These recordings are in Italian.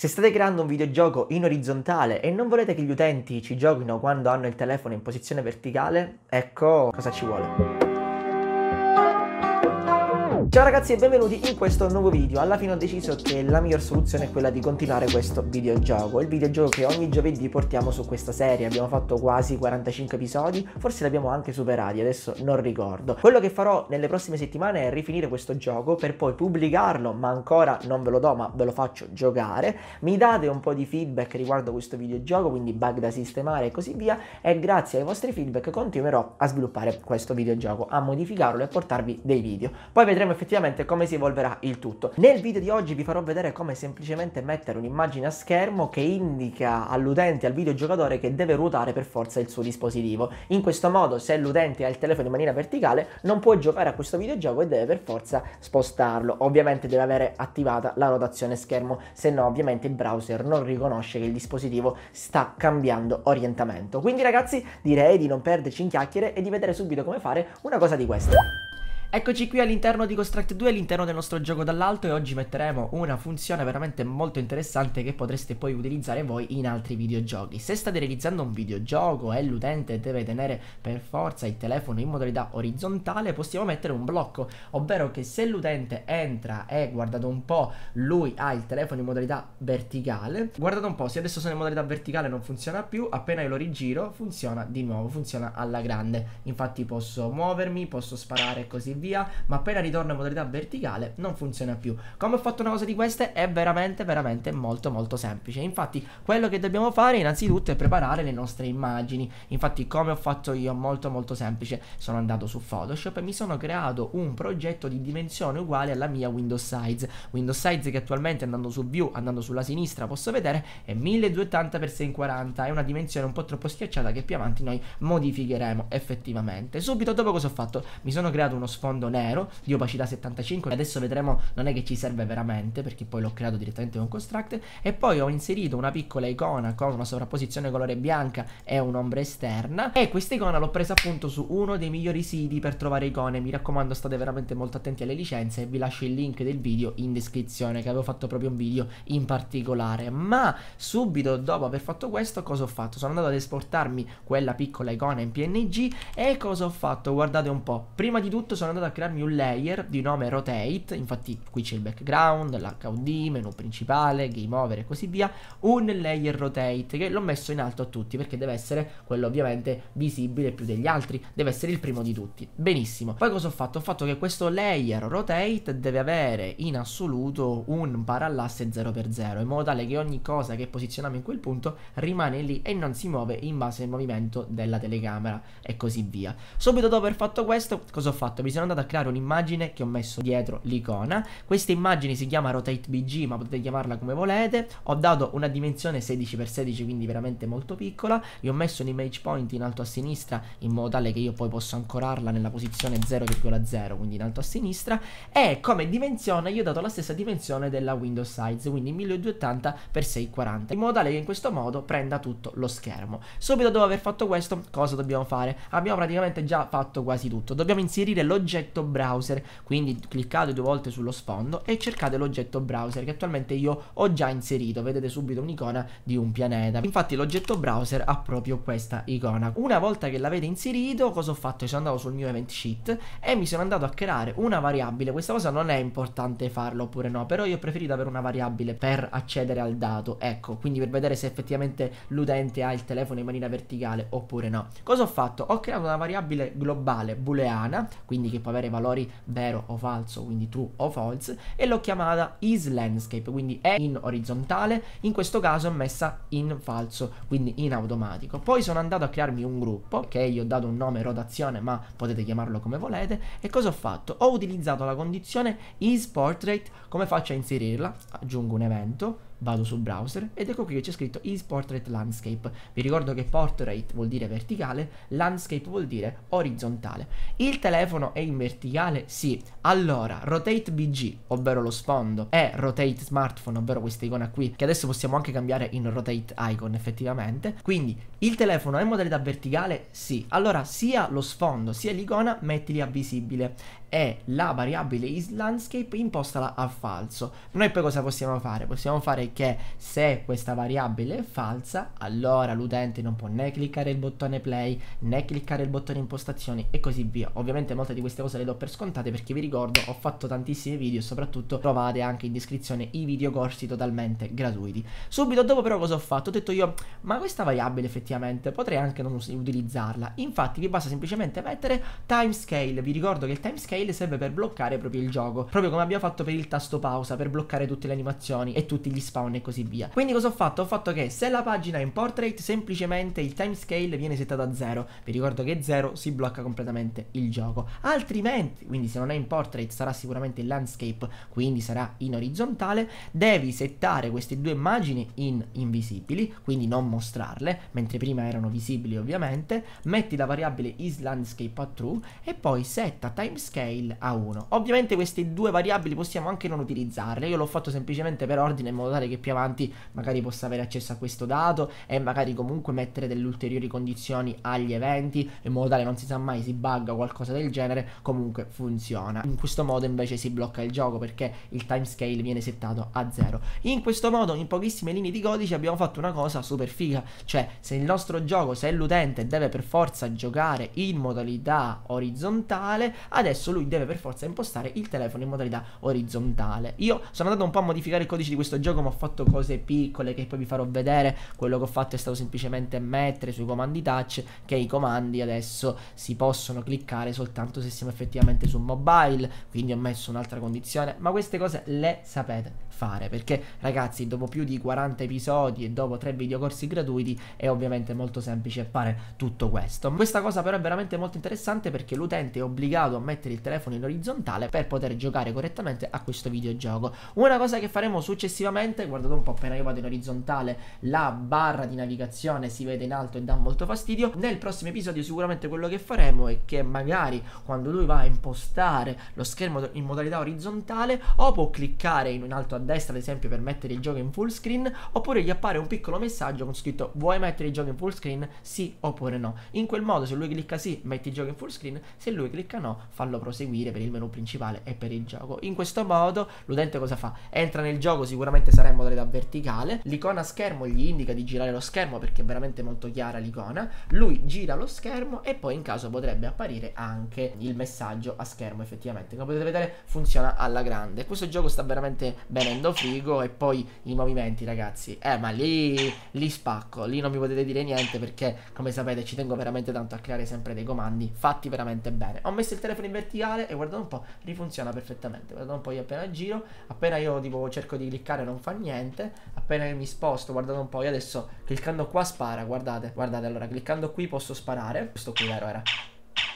Se state creando un videogioco in orizzontale e non volete che gli utenti ci giochino quando hanno il telefono in posizione verticale, ecco cosa ci vuole. Ciao ragazzi e benvenuti in questo nuovo video. Alla fine ho deciso che la miglior soluzione è quella di continuare questo videogioco. Il videogioco che ogni giovedì portiamo su questa serie. Abbiamo fatto quasi 45 episodi, forse l'abbiamo anche superati, adesso non ricordo. Quello che farò nelle prossime settimane è rifinire questo gioco per poi pubblicarlo, ma ancora non ve lo do, ma ve lo faccio giocare. Mi date un po' di feedback riguardo questo videogioco, quindi bug da sistemare e così via. E grazie ai vostri feedback continuerò a sviluppare questo videogioco, a modificarlo e a portarvi dei video. Poi vedremo effettivamente come si evolverà il tutto. Nel video di oggi vi farò vedere come semplicemente mettere un'immagine a schermo che indica all'utente, al videogiocatore che deve ruotare per forza il suo dispositivo. In questo modo se l'utente ha il telefono in maniera verticale non può giocare a questo videogioco e deve per forza spostarlo. Ovviamente deve avere attivata la rotazione schermo, se no ovviamente il browser non riconosce che il dispositivo sta cambiando orientamento. Quindi ragazzi direi di non perderci in chiacchiere e di vedere subito come fare una cosa di questa. Eccoci qui all'interno di Construct 2, all'interno del nostro gioco dall'alto e oggi metteremo una funzione veramente molto interessante che potreste poi utilizzare voi in altri videogiochi. Se state realizzando un videogioco e l'utente deve tenere per forza il telefono in modalità orizzontale, possiamo mettere un blocco, ovvero che se l'utente entra e guardate un po', lui ha il telefono in modalità verticale, guardate un po', se adesso sono in modalità verticale non funziona più, appena io lo rigiro funziona di nuovo, funziona alla grande. Infatti posso muovermi, posso sparare e così via via, ma appena ritorno in modalità verticale non funziona più. Come ho fatto una cosa di queste? È veramente, veramente molto, molto semplice. Infatti, quello che dobbiamo fare innanzitutto è preparare le nostre immagini. Infatti, come ho fatto io, molto, molto semplice, sono andato su Photoshop e mi sono creato un progetto di dimensione uguale alla mia Windows Size. Windows Size che attualmente andando su View, andando sulla sinistra, posso vedere è 1280x640, è una dimensione un po' troppo schiacciata che più avanti noi modificheremo effettivamente. Subito dopo cosa ho fatto? Mi sono creato uno sfondo fondo nero di opacità 75 adesso vedremo non è che ci serve veramente perché poi l'ho creato direttamente con Construct e poi ho inserito una piccola icona con una sovrapposizione colore bianca e un'ombra esterna e questa icona l'ho presa appunto su uno dei migliori siti per trovare icone mi raccomando state veramente molto attenti alle licenze e vi lascio il link del video in descrizione che avevo fatto proprio un video in particolare ma subito dopo aver fatto questo cosa ho fatto? Sono andato ad esportarmi quella piccola icona in PNG e cosa ho fatto? Guardate un po' prima di tutto sono andato andato a crearmi un layer di nome rotate, infatti qui c'è il background, l'HUD, menu principale, game over e così via, un layer rotate che l'ho messo in alto a tutti perché deve essere quello ovviamente visibile più degli altri, deve essere il primo di tutti. Benissimo, poi cosa ho fatto? Ho fatto che questo layer rotate deve avere in assoluto un parallasse 0x0 in modo tale che ogni cosa che posizioniamo in quel punto rimane lì e non si muove in base al movimento della telecamera e così via. Subito dopo aver fatto questo cosa ho fatto? Mi sono andato a creare un'immagine che ho messo dietro l'icona. Questa immagine si chiama Rotate BG, ma potete chiamarla come volete. Ho dato una dimensione 16x16, quindi veramente molto piccola. Vi ho messo un image point in alto a sinistra in modo tale che io poi posso ancorarla nella posizione 0,0, quindi in alto a sinistra. E come dimensione io ho dato la stessa dimensione della window size, quindi 1280x640, in modo tale che in questo modo prenda tutto lo schermo. Subito dopo aver fatto questo, cosa dobbiamo fare? Abbiamo praticamente già fatto quasi tutto. Dobbiamo inserire l'oggetto l'oggetto browser, quindi cliccate due volte sullo sfondo e cercate l'oggetto browser che attualmente io ho già inserito, vedete subito un'icona di un pianeta. Infatti l'oggetto browser ha proprio questa icona. Una volta che l'avete inserito, cosa ho fatto? Sono andato sul mio event sheet e mi sono andato a creare una variabile, questa cosa non è importante farlo oppure no, però io ho preferito avere una variabile per accedere al dato, ecco, quindi per vedere se effettivamente l'utente ha il telefono in maniera verticale oppure no. Cosa ho fatto? Ho creato una variabile globale booleana, quindi che può avere valori vero o falso, quindi true o false, e l'ho chiamata is landscape, quindi è in orizzontale, in questo caso è messa in falso, quindi in automatico. Poi sono andato a crearmi un gruppo, che gli ho dato un nome rotazione, ma potete chiamarlo come volete, e cosa ho fatto? Ho utilizzato la condizione is portrait, come faccio a inserirla? Aggiungo un evento, vado sul browser ed ecco qui che c'è scritto is portrait landscape vi ricordo che portrait vuol dire verticale landscape vuol dire orizzontale il telefono è in verticale sì allora rotate bg ovvero lo sfondo e rotate smartphone ovvero questa icona qui che adesso possiamo anche cambiare in rotate icon effettivamente quindi il telefono è in modalità verticale sì allora sia lo sfondo sia l'icona mettili a visibile e la variabile is landscape impostala a falso noi poi cosa possiamo fare possiamo fare che se questa variabile è falsa, allora l'utente non può né cliccare il bottone play, né cliccare il bottone impostazioni e così via. Ovviamente molte di queste cose le do per scontate perché vi ricordo ho fatto tantissimi video e soprattutto trovate anche in descrizione i video corsi totalmente gratuiti. Subito dopo però cosa ho fatto? Ho detto io, ma questa variabile effettivamente potrei anche non utilizzarla. Infatti vi basta semplicemente mettere timescale. Vi ricordo che il timescale serve per bloccare proprio il gioco, proprio come abbiamo fatto per il tasto pausa, per bloccare tutte le animazioni e tutti gli spazi spawn e così via. Quindi cosa ho fatto? Ho fatto che se la pagina è in portrait semplicemente il timescale viene settato a 0. Vi ricordo che 0 si blocca completamente il gioco. Altrimenti, quindi se non è in portrait sarà sicuramente in landscape, quindi sarà in orizzontale, devi settare queste due immagini in invisibili, quindi non mostrarle, mentre prima erano visibili ovviamente, metti la variabile isLandscape a true e poi setta timescale a 1. Ovviamente queste due variabili possiamo anche non utilizzarle, io l'ho fatto semplicemente per ordine in modo tale che che più avanti magari possa avere accesso a questo dato e magari comunque mettere delle ulteriori condizioni agli eventi in modo tale non si sa mai si bugga o qualcosa del genere comunque funziona in questo modo invece si blocca il gioco perché il timescale viene settato a zero in questo modo in pochissime linee di codice abbiamo fatto una cosa super figa cioè se il nostro gioco se l'utente deve per forza giocare in modalità orizzontale adesso lui deve per forza impostare il telefono in modalità orizzontale io sono andato un po' a modificare il codice di questo gioco ma ho fatto cose piccole che poi vi farò vedere. Quello che ho fatto è stato semplicemente mettere sui comandi touch che i comandi adesso si possono cliccare soltanto se siamo effettivamente su mobile. Quindi ho messo un'altra condizione. Ma queste cose le sapete fare perché ragazzi dopo più di 40 episodi e dopo 3 videocorsi gratuiti è ovviamente molto semplice fare tutto questo. Questa cosa però è veramente molto interessante perché l'utente è obbligato a mettere il telefono in orizzontale per poter giocare correttamente a questo videogioco. Una cosa che faremo successivamente guardate un po' appena io vado in orizzontale la barra di navigazione si vede in alto e dà molto fastidio. Nel prossimo episodio sicuramente quello che faremo è che magari quando lui va a impostare lo schermo in modalità orizzontale o può cliccare in alto a destra ad esempio per mettere il gioco in full screen oppure gli appare un piccolo messaggio con scritto vuoi mettere il gioco in full screen? Sì oppure no. In quel modo se lui clicca sì metti il gioco in full screen, se lui clicca no fallo proseguire per il menu principale e per il gioco. In questo modo l'utente cosa fa? Entra nel gioco, sicuramente sarà in modalità verticale, l'icona schermo gli indica di girare lo schermo perché è veramente molto chiara l'icona, lui gira lo schermo e poi in caso potrebbe apparire anche il messaggio a schermo effettivamente, come potete vedere funziona alla grande, questo gioco sta veramente venendo frigo e poi i movimenti ragazzi, eh ma lì, lì spacco, lì non mi potete dire niente perché come sapete ci tengo veramente tanto a creare sempre dei comandi fatti veramente bene, ho messo il telefono in verticale e guardate un po' rifunziona perfettamente, guardate un po' io appena giro, appena io tipo cerco di cliccare non fa niente, niente appena mi sposto guardate un po' io adesso cliccando qua spara guardate guardate allora cliccando qui posso sparare questo qui vero era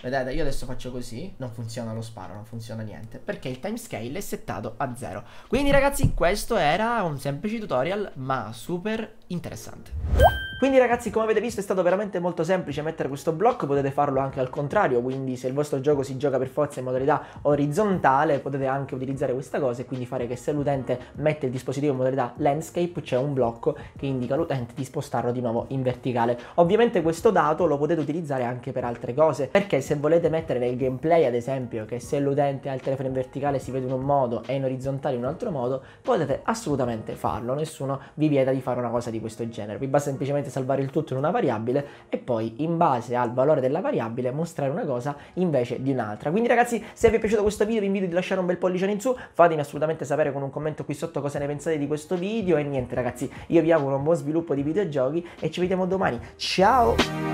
Vedete, io adesso faccio così, non funziona lo sparo, non funziona niente, perché il timescale è settato a zero. Quindi ragazzi, questo era un semplice tutorial, ma super interessante. Quindi ragazzi come avete visto è stato veramente molto semplice mettere questo blocco, potete farlo anche al contrario, quindi se il vostro gioco si gioca per forza in modalità orizzontale potete anche utilizzare questa cosa e quindi fare che se l'utente mette il dispositivo in modalità landscape c'è un blocco che indica all'utente di spostarlo di nuovo in verticale. Ovviamente questo dato lo potete utilizzare anche per altre cose, perché se volete mettere nel gameplay ad esempio che se l'utente ha il telefono in verticale si vede in un modo e in orizzontale in un altro modo, potete assolutamente farlo, nessuno vi vieta di fare una cosa di questo genere, vi basta semplicemente salvare il tutto in una variabile e poi in base al valore della variabile mostrare una cosa invece di un'altra. Quindi ragazzi se vi è piaciuto questo video vi invito a lasciare un bel pollice in su, fatemi assolutamente sapere con un commento qui sotto cosa ne pensate di questo video e niente ragazzi io vi auguro un buon sviluppo di videogiochi e ci vediamo domani. Ciao!